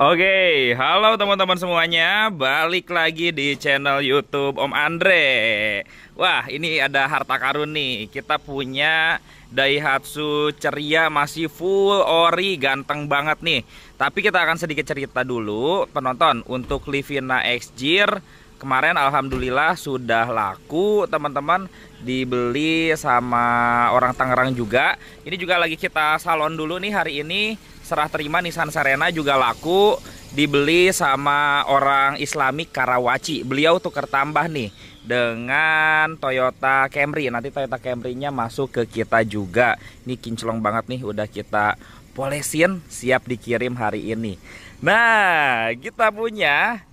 Oke, halo teman-teman semuanya, balik lagi di channel YouTube Om Andre. Wah, ini ada harta karun nih. Kita punya Daihatsu Ceria masih full ori, ganteng banget nih. Tapi kita akan sedikit cerita dulu penonton untuk Livina X Gear kemarin alhamdulillah sudah laku teman-teman dibeli sama orang Tangerang juga ini juga lagi kita salon dulu nih hari ini serah terima Nissan Serena juga laku dibeli sama orang Islami Karawaci beliau tukar tambah nih dengan Toyota Camry nanti Toyota Camry-nya masuk ke kita juga ini kinclong banget nih udah kita polesin siap dikirim hari ini nah kita punya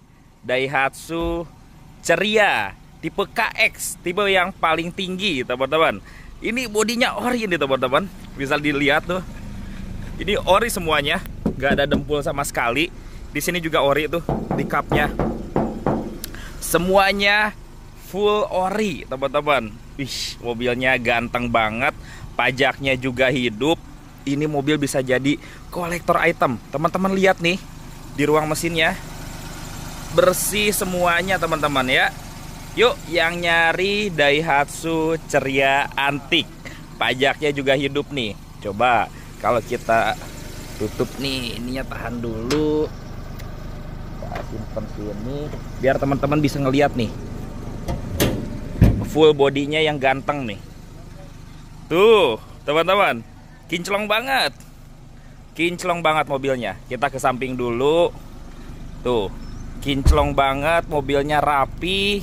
Daihatsu ceria tipe KX tipe yang paling tinggi teman-teman ini bodinya ori ini teman-teman bisa dilihat tuh ini ori semuanya nggak ada dempul sama sekali di sini juga ori tuh di cupnya semuanya full ori teman-teman Wih, mobilnya ganteng banget pajaknya juga hidup ini mobil bisa jadi kolektor item teman-teman lihat nih di ruang mesinnya bersih semuanya teman-teman ya Yuk yang nyari Daihatsu ceria antik Pajaknya juga hidup nih Coba kalau kita tutup nih Ininya tahan dulu Kita simpen sini Biar teman-teman bisa ngeliat nih Full bodinya yang ganteng nih Tuh teman-teman Kinclong banget Kinclong banget mobilnya Kita ke samping dulu Tuh kinclong banget mobilnya rapi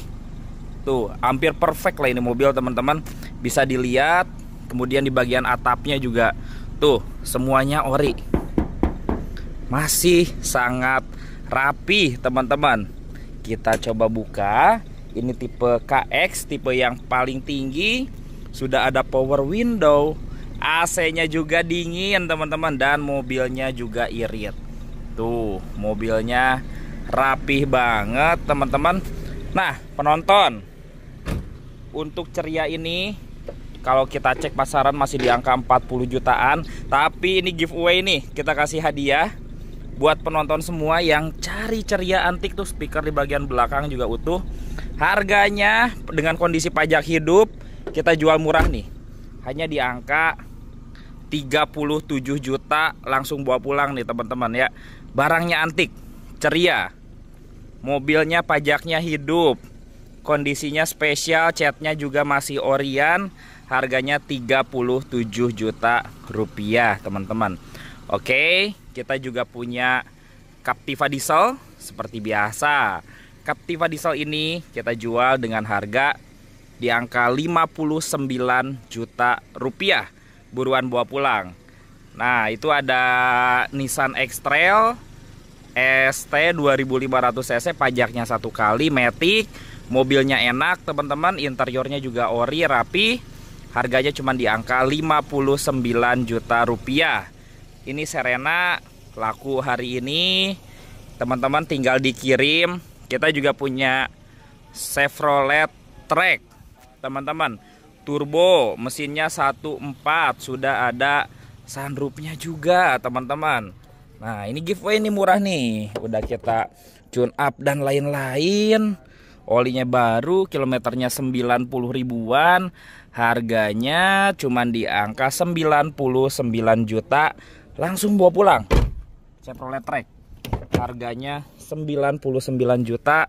tuh hampir perfect lah ini mobil teman-teman bisa dilihat kemudian di bagian atapnya juga tuh semuanya ori masih sangat rapi teman-teman kita coba buka ini tipe KX tipe yang paling tinggi sudah ada power window AC-nya juga dingin teman-teman dan mobilnya juga irit tuh mobilnya rapih banget teman-teman nah penonton untuk ceria ini kalau kita cek pasaran masih di angka 40 jutaan tapi ini giveaway nih kita kasih hadiah buat penonton semua yang cari ceria antik tuh speaker di bagian belakang juga utuh harganya dengan kondisi pajak hidup kita jual murah nih hanya di angka 37 juta langsung bawa pulang nih teman-teman ya barangnya antik ceria. Mobilnya pajaknya hidup. Kondisinya spesial, catnya juga masih orian, harganya 37 juta rupiah, teman-teman. Oke, kita juga punya Captiva diesel seperti biasa. Captiva diesel ini kita jual dengan harga di angka 59 juta rupiah. Buruan bawa pulang. Nah, itu ada Nissan X-Trail ST 2500 cc pajaknya satu kali metik mobilnya enak teman-teman interiornya juga ori rapi harganya cuma di angka 59 juta rupiah ini Serena laku hari ini teman-teman tinggal dikirim kita juga punya Chevrolet Trek, teman-teman turbo mesinnya 1.4 sudah ada sunroofnya juga teman-teman Nah ini giveaway ini murah nih Udah kita tune up dan lain-lain Olinya baru kilometernya 90 ribuan Harganya cuman di angka 99 juta Langsung bawa pulang Chevrolet Track Harganya 99 juta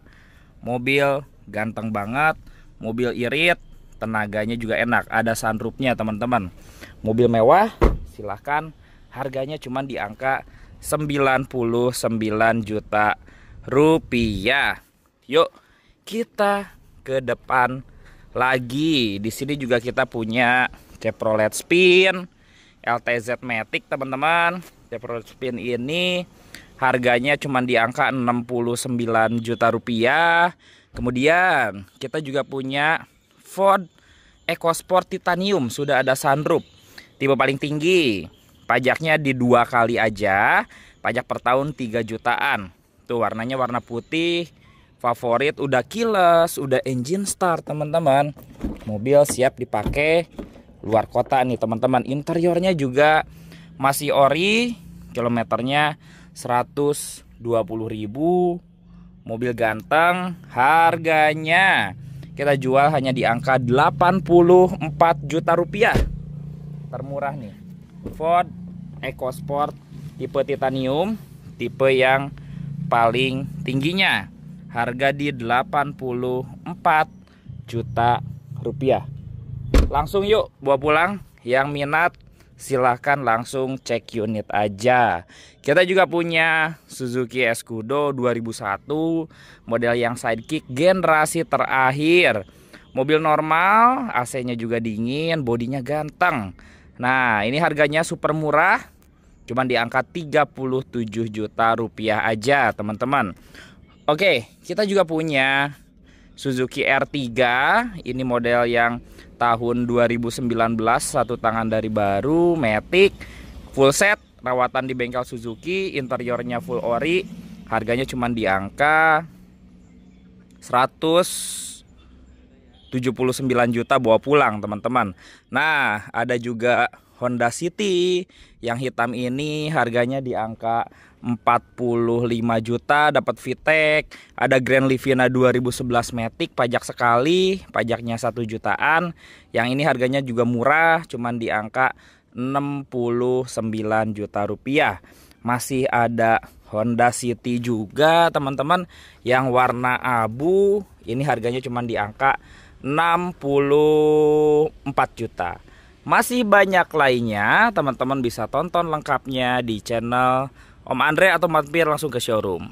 Mobil ganteng banget Mobil irit Tenaganya juga enak Ada sunroofnya teman-teman Mobil mewah silahkan Harganya cuman di angka 99 juta rupiah. Yuk, kita ke depan lagi. Di sini juga kita punya Chevrolet Spin LTZ Matic, teman-teman. Chevrolet Spin ini harganya cuma di angka 69 juta rupiah. Kemudian kita juga punya Ford EcoSport Titanium, sudah ada sunroof. Tipe paling tinggi Pajaknya di dua kali aja. Pajak per tahun 3 jutaan. Tuh warnanya warna putih. Favorit udah kilas, udah engine start, teman-teman. Mobil siap dipakai luar kota nih, teman-teman. Interiornya juga masih ori, kilometernya 120.000. Mobil ganteng, harganya kita jual hanya di angka 84 juta rupiah termurah nih Ford EcoSport tipe titanium, tipe yang paling tingginya. Harga di 84 juta rupiah. Langsung yuk bawa pulang yang minat silahkan langsung cek unit aja kita juga punya Suzuki Escudo 2001 model yang sidekick generasi terakhir mobil normal AC nya juga dingin bodinya ganteng Nah, ini harganya super murah. Cuman di angka 37 juta rupiah aja, teman-teman. Oke, kita juga punya Suzuki R3. Ini model yang tahun 2019, satu tangan dari baru, matic, full set, rawatan di bengkel Suzuki, interiornya full ori. Harganya cuman di angka 100 79 juta bawa pulang teman-teman Nah ada juga Honda City yang hitam ini harganya di angka 45 juta dapat VTEC ada Grand Livina 2011 Matic pajak sekali pajaknya 1 jutaan yang ini harganya juga murah cuman di angka 69 juta rupiah masih ada Honda City juga teman-teman yang warna abu ini harganya cuman di angka 64 juta. Masih banyak lainnya, teman-teman bisa tonton lengkapnya di channel Om Andre atau mampir langsung ke showroom.